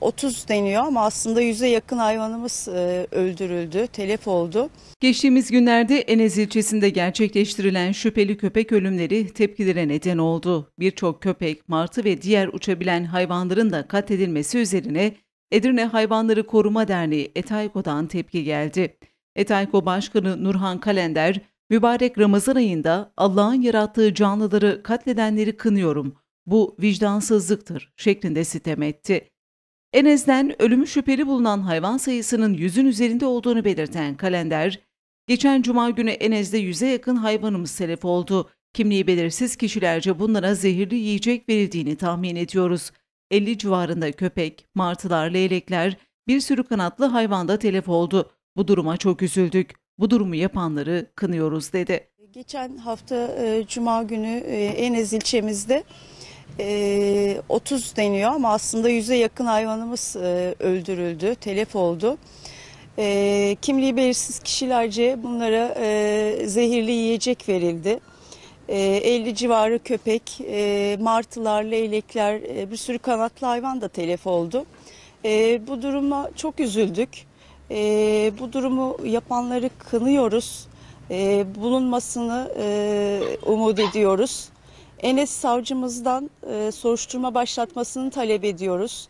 30 ee, deniyor ama aslında yüze yakın hayvanımız e, öldürüldü, telef oldu. Geçtiğimiz günlerde Enez ilçesinde gerçekleştirilen şüpheli köpek ölümleri tepkilere neden oldu. Birçok köpek, martı ve diğer uçabilen hayvanların da katledilmesi üzerine Edirne Hayvanları Koruma Derneği Etayko'dan tepki geldi. Etayko Başkanı Nurhan Kalender, mübarek Ramazan ayında Allah'ın yarattığı canlıları katledenleri kınıyorum, bu vicdansızlıktır şeklinde sitem etti. En azından ölümü şüpheli bulunan hayvan sayısının yüzün üzerinde olduğunu belirten kalender, geçen cuma günü en Enez'de yüze yakın hayvanımız telef oldu. Kimliği belirsiz kişilerce bunlara zehirli yiyecek verildiğini tahmin ediyoruz. 50 civarında köpek, martılar, leylekler, bir sürü kanatlı hayvanda telef oldu. Bu duruma çok üzüldük. Bu durumu yapanları kınıyoruz dedi. Geçen hafta e, Cuma günü e, Enez ilçemizde 30 ee, deniyor ama aslında yüze yakın hayvanımız e, öldürüldü, telef oldu. Ee, kimliği belirsiz kişilerce bunlara e, zehirli yiyecek verildi. 50 ee, civarı köpek, e, martılar, leylekler, e, bir sürü kanatlı hayvan da telef oldu. bu duruma çok üzüldük. bu durumu yapanları kınıyoruz. bulunmasını umut ediyoruz. Enes savcımızdan e, soruşturma başlatmasını talep ediyoruz.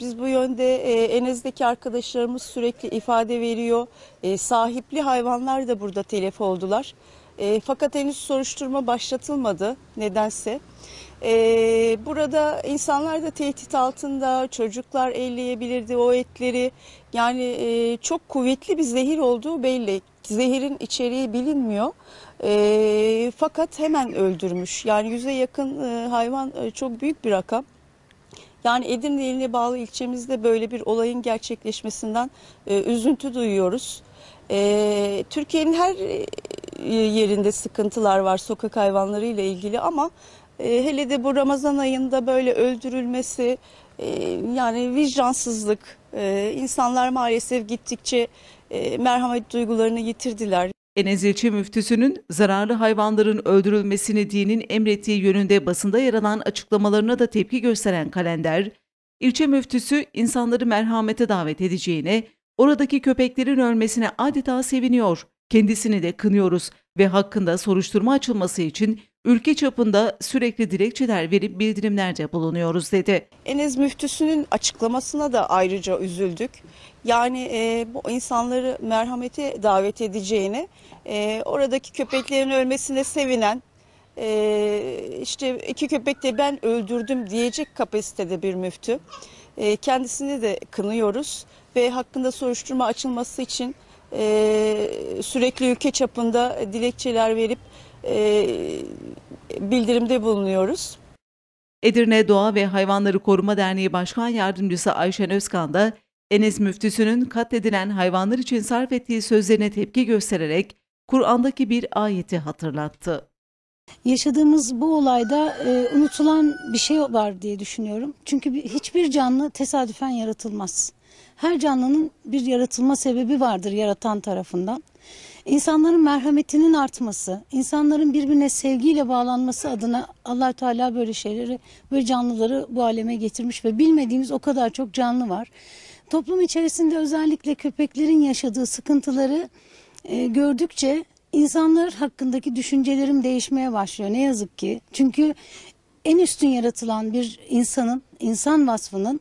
Biz bu yönde e, Enez'deki arkadaşlarımız sürekli ifade veriyor. E, sahipli hayvanlar da burada telef oldular. E, fakat henüz soruşturma başlatılmadı nedense. E, burada insanlar da tehdit altında, çocuklar elleyebilirdi o etleri. Yani e, çok kuvvetli bir zehir olduğu belli. Zehirin içeriği bilinmiyor. E, fakat hemen öldürmüş. Yani yüze yakın e, hayvan e, çok büyük bir rakam. Yani Edirne iline bağlı ilçemizde böyle bir olayın gerçekleşmesinden e, üzüntü duyuyoruz. E, Türkiye'nin her e, yerinde sıkıntılar var sokak hayvanları ile ilgili ama e, hele de bu Ramazan ayında böyle öldürülmesi e, yani vicdansızlık e, insanlar maalesef gittikçe e, merhamet duygularını yitirdiler. Enez ilçe müftüsünün zararlı hayvanların öldürülmesini dinin emrettiği yönünde basında yer alan açıklamalarına da tepki gösteren kalender, ilçe müftüsü insanları merhamete davet edeceğine, oradaki köpeklerin ölmesine adeta seviniyor, kendisini de kınıyoruz ve hakkında soruşturma açılması için ülke çapında sürekli dilekçeler verip bildirimlerde bulunuyoruz dedi. Enes Müftüsü'nün açıklamasına da ayrıca üzüldük. Yani e, bu insanları merhamete davet edeceğini, e, oradaki köpeklerin ölmesine sevinen, e, işte iki köpek de ben öldürdüm diyecek kapasitede bir müftü. E, kendisini de kınıyoruz ve hakkında soruşturma açılması için e, sürekli ülke çapında dilekçeler verip e, bildirimde bulunuyoruz. Edirne Doğa ve Hayvanları Koruma Derneği Başkan Yardımcısı Ayşen Özkan da Enes Müftüsü'nün katledilen hayvanlar için sarf ettiği sözlerine tepki göstererek Kur'an'daki bir ayeti hatırlattı. Yaşadığımız bu olayda e, unutulan bir şey var diye düşünüyorum. Çünkü hiçbir canlı tesadüfen yaratılmaz. Her canlının bir yaratılma sebebi vardır yaratan tarafından. İnsanların merhametinin artması, insanların birbirine sevgiyle bağlanması adına allah Teala böyle şeyleri, böyle canlıları bu aleme getirmiş ve bilmediğimiz o kadar çok canlı var. Toplum içerisinde özellikle köpeklerin yaşadığı sıkıntıları e, gördükçe insanlar hakkındaki düşüncelerim değişmeye başlıyor ne yazık ki. Çünkü en üstün yaratılan bir insanın, insan vasfının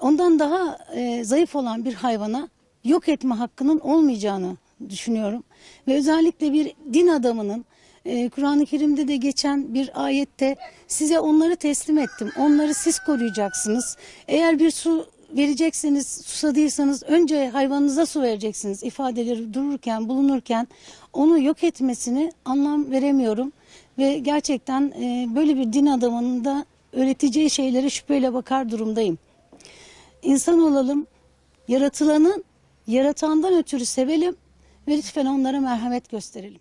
ondan daha e, zayıf olan bir hayvana yok etme hakkının olmayacağını düşünüyorum. Ve özellikle bir din adamının e, Kur'an-ı Kerim'de de geçen bir ayette size onları teslim ettim. Onları siz koruyacaksınız. Eğer bir su verecekseniz susadıysanız önce hayvanınıza su vereceksiniz ifadeleri dururken bulunurken onu yok etmesini anlam veremiyorum ve gerçekten e, böyle bir din adamının da öğreteceği şeylere şüpheyle bakar durumdayım insan olalım, yaratılanın yaratandan ötürü sevelim ve lütfen onlara merhamet gösterelim.